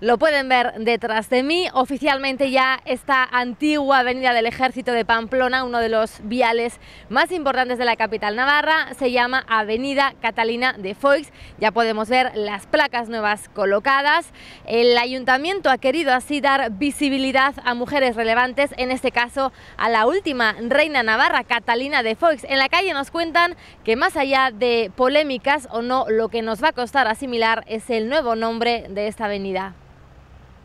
Lo pueden ver detrás de mí. Oficialmente ya esta antigua avenida del Ejército de Pamplona, uno de los viales más importantes de la capital navarra, se llama Avenida Catalina de Foix. Ya podemos ver las placas nuevas colocadas. El ayuntamiento ha querido así dar visibilidad a mujeres relevantes, en este caso a la última reina navarra, Catalina de Foix. En la calle nos cuentan que más allá de polémicas o no, lo que nos va a costar asimilar es el nuevo nombre de esta avenida.